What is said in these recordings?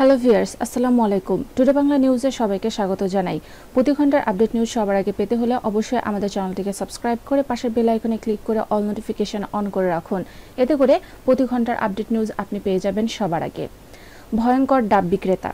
hello viewers আসসালামু আলাইকুম today Bangla নিউজে সবাইকে স্বাগত জানাই প্রতি ঘন্টার আপডেট নিউজ সবার আগে পেতে হলে অবশ্যই আমাদের চ্যানেলটিকে সাবস্ক্রাইব করে পাশের বেল আইকনে ক্লিক করে অল নোটিফিকেশন অন করে রাখুন এতে করে প্রতি ঘন্টার আপডেট নিউজ আপনি পেয়ে যাবেন সবার আগে ভয়ঙ্কর ডাব বিক্রেতা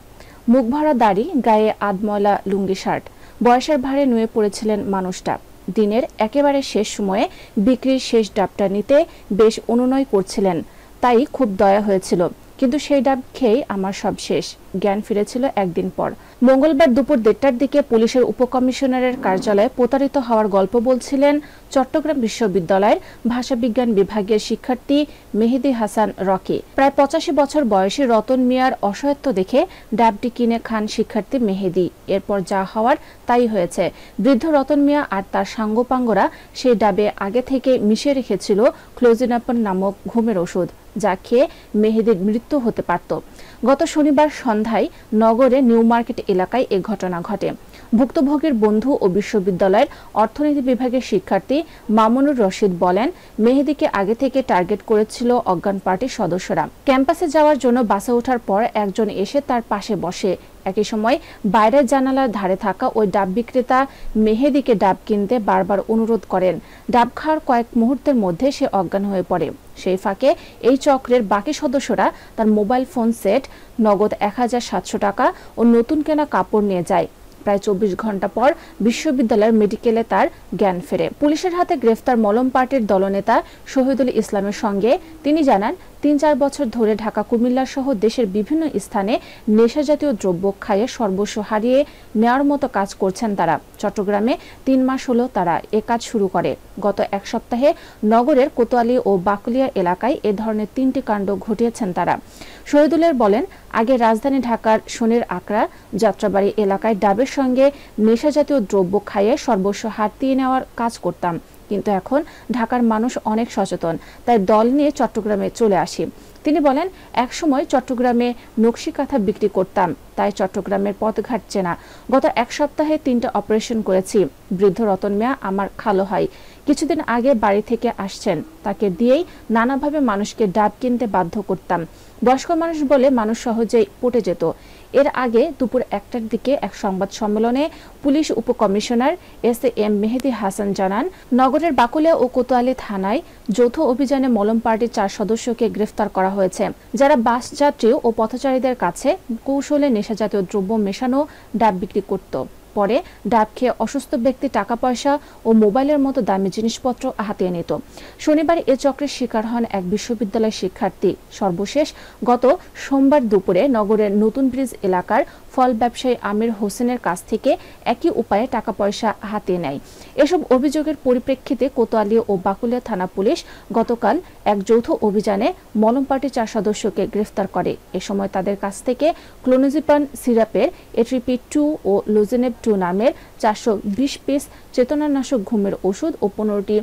মুখ ভরা দাড়ি গায়ে আদময়লা লুঙ্গি শার্ট বয়সের ভারে নুয়ে পড়েছিলেন মানুষটা দিনের একেবারে শেষ সময়ে বিক্রির শেষ ডাবটা নিতে বেশ অনুনয় করছিলেন তাই খুব দয়া হয়েছিল কিন্তু সেই ডাব খেয়ে আমার সব শেষ জ্ঞান ফিরেছিল একদিন পর মঙ্গলবার দুপুর দেড়টার দিকে পুলিশের উপকমিশনারের কার্যালয়ে প্রতারিত হওয়ার গল্প বলছিলেন চট্টগ্রাম বিশ্ববিদ্যালয়ের ভাষাবিজ্ঞান বিভাগের শিক্ষার্থী মেহেদি হাসান রকি প্রায় পঁচাশি বছর বয়সী রতন মিয়ার অসহায়ত্ব দেখে ডাবটি কিনে খান শিক্ষার্থী মেহেদি এরপর যা হওয়ার তাই হয়েছে বৃদ্ধ রতন মিয়া আর তার সাঙ্গপাঙ্গরা সেই ডাবে আগে থেকে মিশে রেখেছিল ক্লোজিনাপন নামক ঘুমের ওষুধ যা খেয়ে মেহেদির মৃত্যু মৃত্যু হতে পারত গত শনিবার সন্ধ্যায় নগরে নিউ মার্কেট এলাকায় এ ঘটনা ঘটে ভুক্তভোগীর বন্ধু ও বিশ্ববিদ্যালয়ের অর্থনীতি বিভাগের শিক্ষার্থী মামুনুর রশিদ বলেন মেহেদিকে আগে থেকে টার্গেট করেছিল অজ্ঞান পার্টির সদস্যরা ক্যাম্পাসে যাওয়ার জন্য বাসে ওঠার পর একজন এসে তার পাশে বসে একই সময় বাইরের জানালার ধারে থাকা ওই ডাব বিক্রেতা মেহেদিকে ডাব কিনতে বারবার অনুরোধ করেন ডাব খাওয়ার কয়েক মুহূর্তের মধ্যে সে অজ্ঞান হয়ে পড়ে সেই ফাঁকে এই চক্রের বাকি সদস্যরা তার মোবাইল ফোন সেট নগদ এক টাকা ও নতুন কেনা কাপড় নিয়ে যায় প্রায় চব্বিশ ঘন্টা পর বিশ্ববিদ্যালয়ের মেডিকেলে তার জ্ঞান ফেরে পুলিশের হাতে গ্রেফতার মলম পার্টির দলনেতা শহীদুল ইসলামের সঙ্গে তিনি জানান তিন চার বছর ধরে ঢাকা কুমিল্লা সহ দেশের বিভিন্ন স্থানে নেশা জাতীয় দ্রব্য খায়ে সর্বস্ব হারিয়ে নেওয়ার মতো কাজ করছেন তারা চট্টগ্রামে তিন মাস হলো তারা এ কাজ শুরু করে গত এক সপ্তাহে নগরের কোতোয়ালি ও বাকুলিয়া এলাকায় এ ধরনের তিনটি কাণ্ড ঘটিয়েছেন তারা শহীদুলের বলেন আগে রাজধানী ঢাকার সোনের আকরা যাত্রাবাড়ি এলাকায় ডাবের সঙ্গে নেশা জাতীয় দ্রব্য খাইয়ে সর্বস্ব হাতিয়ে নেওয়ার কাজ করতাম কিন্তু এখন ঢাকার মানুষ অনেক সচেতন তাই দল নিয়ে চট্টগ্রামে চলে আসি তিনি বলেন একসময় চট্টগ্রামে নকশি কাঁথা বিক্রি করতাম তাই চট্টগ্রামের পথ ঘাটছে না গত এক সপ্তাহে তিনটা অপারেশন করেছি বৃদ্ধ রতন মিয়া আমার খালো হয় কিছুদিন আগে বাড়ি থেকে আসছেন তাকে দিয়েই নানাভাবে মানুষকে ডাব কিনতে বাধ্য করতাম বয়স্ক মানুষ বলে মানুষ সহজেই পটে যেত এর আগে দুপুর একটার দিকে এক সংবাদ সম্মেলনে পুলিশ উপকমিশনার এস এম মেহেদি হাসান জানান নগরের বাকুলিয়া ও কোতোয়ালি থানায় যৌথ অভিযানে মলম পার্টির চার সদস্যকে গ্রেফতার করা হয়েছে যারা বাস যাত্রী ও পথচারীদের কাছে কৌশলে নেশাজাতীয় দ্রব্য মেশানো ডাব বিক্রি করত পরে ডাব খেয়ে অসুস্থ ব্যক্তি টাকা পয়সা ও মোবাইলের মতো দামি জিনিসপত্র হাতিয়ে নিত শনিবার এ চক্রের শিকার হন এক বিশ্ববিদ্যালয় শিক্ষার্থী সর্বশেষ গত সোমবার দুপুরে নগরের নতুন ব্রিজ এলাকার ফল ব্যবসায়ী আমির হোসেনের কাছ থেকে একই উপায়ে টাকা পয়সা হাতিয়ে নেয় এসব অভিযোগের পরিপ্রেক্ষিতে কোতোয়ালি ও বাকুলিয়া থানা পুলিশ গতকাল এক যৌথ অভিযানে মলম পার্টির চার সদস্যকে গ্রেফতার করে এ সময় তাদের কাছ থেকে ক্লোনোজিপান সিরাপের এট্রিপি টু ও লোজেনেব টু নামের চারশো বিশ পিস চেতনানাশক ঘুমের ওষুধ ও পনেরোটি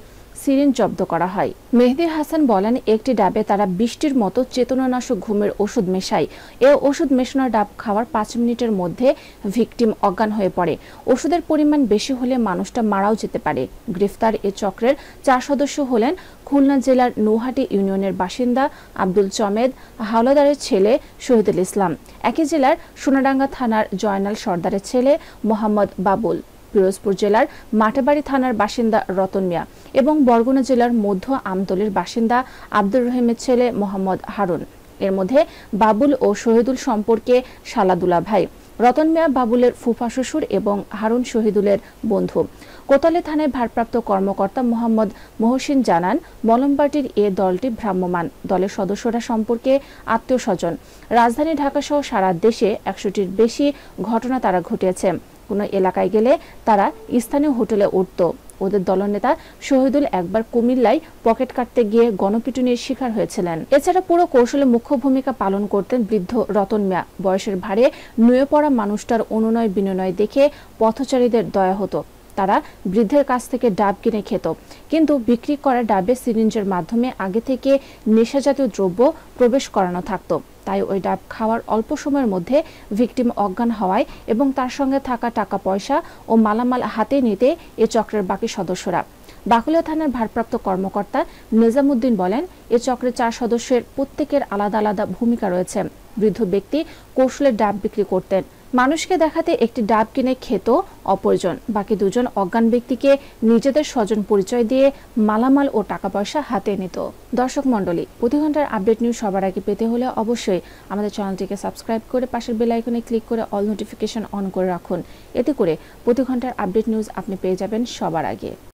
সিরিন জব্দ করা হয় মেহেদি হাসান বলেন একটি ডাবে তারা বৃষ্টির মতো চেতনানাশক ঘুমের ওষুধ মেশায় এ ওষুধ মেশানোর ডাব খাওয়ার পাঁচ মিনিটের মধ্যে ভিকটিম অজ্ঞান হয়ে পড়ে ওষুধের পরিমাণ বেশি হলে মানুষটা মারাও যেতে পারে গ্রেফতার এ চক্রের চার সদস্য হলেন খুলনা জেলার নৌহাটি ইউনিয়নের বাসিন্দা আব্দুল চমেদ হাওলাদারের ছেলে শহীদুল ইসলাম একই জেলার সোনাডাঙ্গা থানার জয়নাল সর্দারের ছেলে মোহাম্মদ বাবুল পিরোজপুর জেলার মাঠাবাড়ি থানার বাসিন্দা রতন মিয়া এবং বরগুনা জেলার মধ্য আমতলের বাসিন্দা আব্দুর রহিমের ছেলে মোহাম্মদ হারুন এর মধ্যে বাবুল ও শহীদুল সম্পর্কে সালাদুলা ভাই রতন মিয়া বাবুলের ফুফা শ্বশুর এবং হারুন শহীদুলের বন্ধু কোতালে থানায় ভারপ্রাপ্ত কর্মকর্তা মোহাম্মদ মহসিন জানান মলমবাটির এ দলটি ভ্রাম্যমান দলের সদস্যরা সম্পর্কে আত্মীয় স্বজন রাজধানী ঢাকাসহ সারা দেশে একশোটির বেশি ঘটনা তারা ঘটিয়েছে কোনো এলাকায় গেলে তারা স্থানীয় হোটেলে উঠত ওদের দলনেতা শহীদুল একবার কুমিল্লায় পকেট কাটতে গিয়ে গণপিটুনির শিকার হয়েছিলেন এছাড়া পুরো কৌশলে মুখ্য ভূমিকা পালন করতেন বৃদ্ধ রতন মিয়া বয়সের ভারে নুয়ে পড়া মানুষটার অনুনয় বিনয় দেখে পথচারীদের দয়া হতো তারা বৃদ্ধের কাছ থেকে ডাব কিনে খেত কিন্তু বিক্রি করা ডাবে সিরিঞ্জের মাধ্যমে আগে থেকে নেশাজাতীয় দ্রব্য প্রবেশ করানো থাকতো তাই ওই ডাব খাওয়ার অল্প সময়ের মধ্যে ভিকটিম অজ্ঞান হওয়ায় এবং তার সঙ্গে থাকা টাকা পয়সা ও মালামাল হাতে নিতে এ চক্রের বাকি সদস্যরা বাকুলিয়া থানার ভারপ্রাপ্ত কর্মকর্তা নিজামুদ্দিন বলেন এ চক্রের চার সদস্যের প্রত্যেকের আলাদা আলাদা ভূমিকা রয়েছে বৃদ্ধ ব্যক্তি কৌশলে ডাব বিক্রি করতেন মানুষকে দেখাতে একটি ডাব কিনে খেত অপরজন বাকি দুজন অজ্ঞান ব্যক্তিকে নিজেদের স্বজন পরিচয় দিয়ে মালামাল ও টাকা পয়সা হাতে নিত দর্শক মন্ডলী প্রতি ঘন্টার আপডেট নিউজ সবার আগে পেতে হলে অবশ্যই আমাদের চ্যানেলটিকে সাবস্ক্রাইব করে পাশের বেল আইকনে ক্লিক করে অল নোটিফিকেশন অন করে রাখুন এতে করে প্রতি ঘন্টার আপডেট নিউজ আপনি পেয়ে যাবেন সবার আগে